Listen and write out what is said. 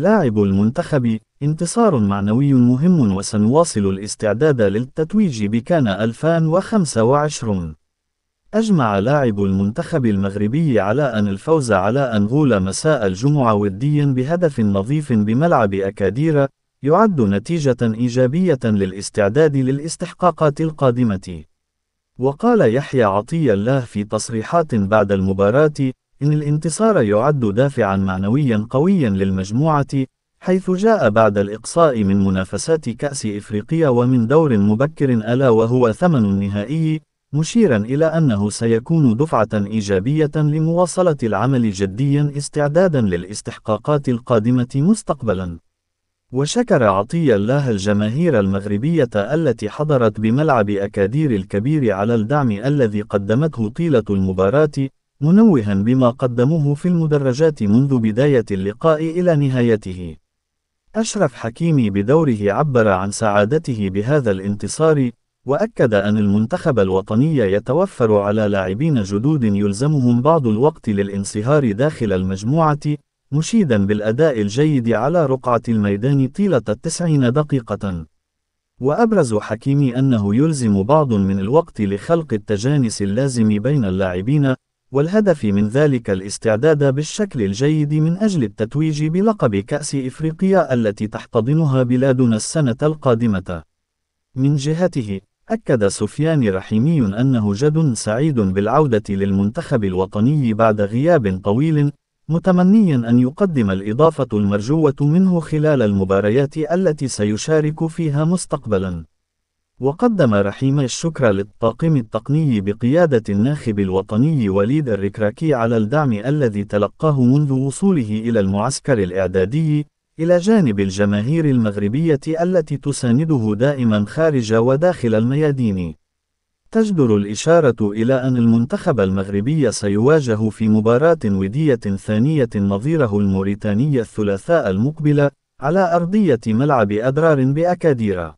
لاعب المنتخب انتصار معنوي مهم وسنواصل الاستعداد للتتويج بكان 2025 أجمع لاعب المنتخب المغربي على أن الفوز على أنغولا مساء الجمعة وديا بهدف نظيف بملعب أكاديرا يعد نتيجة إيجابية للاستعداد للاستحقاقات القادمة وقال يحيى عطية الله في تصريحات بعد المباراة إن الانتصار يعد دافعا معنويا قويا للمجموعة حيث جاء بعد الإقصاء من منافسات كأس إفريقيا ومن دور مبكر ألا وهو ثمن النهائي مشيرا إلى أنه سيكون دفعة إيجابية لمواصلة العمل جديا استعدادا للاستحقاقات القادمة مستقبلا وشكر عطية الله الجماهير المغربية التي حضرت بملعب أكادير الكبير على الدعم الذي قدمته طيلة المباراة منوها بما قدموه في المدرجات منذ بداية اللقاء إلى نهايته. أشرف حكيمي بدوره عبر عن سعادته بهذا الانتصار، وأكد أن المنتخب الوطني يتوفر على لاعبين جدود يلزمهم بعض الوقت للانصهار داخل المجموعة، مشيدا بالأداء الجيد على رقعة الميدان طيلة التسعين دقيقة. وأبرز حكيمي أنه يلزم بعض من الوقت لخلق التجانس اللازم بين اللاعبين، والهدف من ذلك الاستعداد بالشكل الجيد من أجل التتويج بلقب كأس إفريقيا التي تحتضنها بلادنا السنة القادمة. من جهته، أكد سفيان رحيمي أنه جد سعيد بالعودة للمنتخب الوطني بعد غياب طويل، متمنيا أن يقدم الإضافة المرجوة منه خلال المباريات التي سيشارك فيها مستقبلا. وقدم رحيم الشكر للطاقم التقني بقيادة الناخب الوطني وليد الركراكي على الدعم الذي تلقاه منذ وصوله إلى المعسكر الإعدادي، إلى جانب الجماهير المغربية التي تسانده دائما خارج وداخل الميادين. تجدر الإشارة إلى أن المنتخب المغربي سيواجه في مباراة ودية ثانية نظيره الموريتاني الثلاثاء المقبل، على أرضية ملعب أدرار بأكاديرا.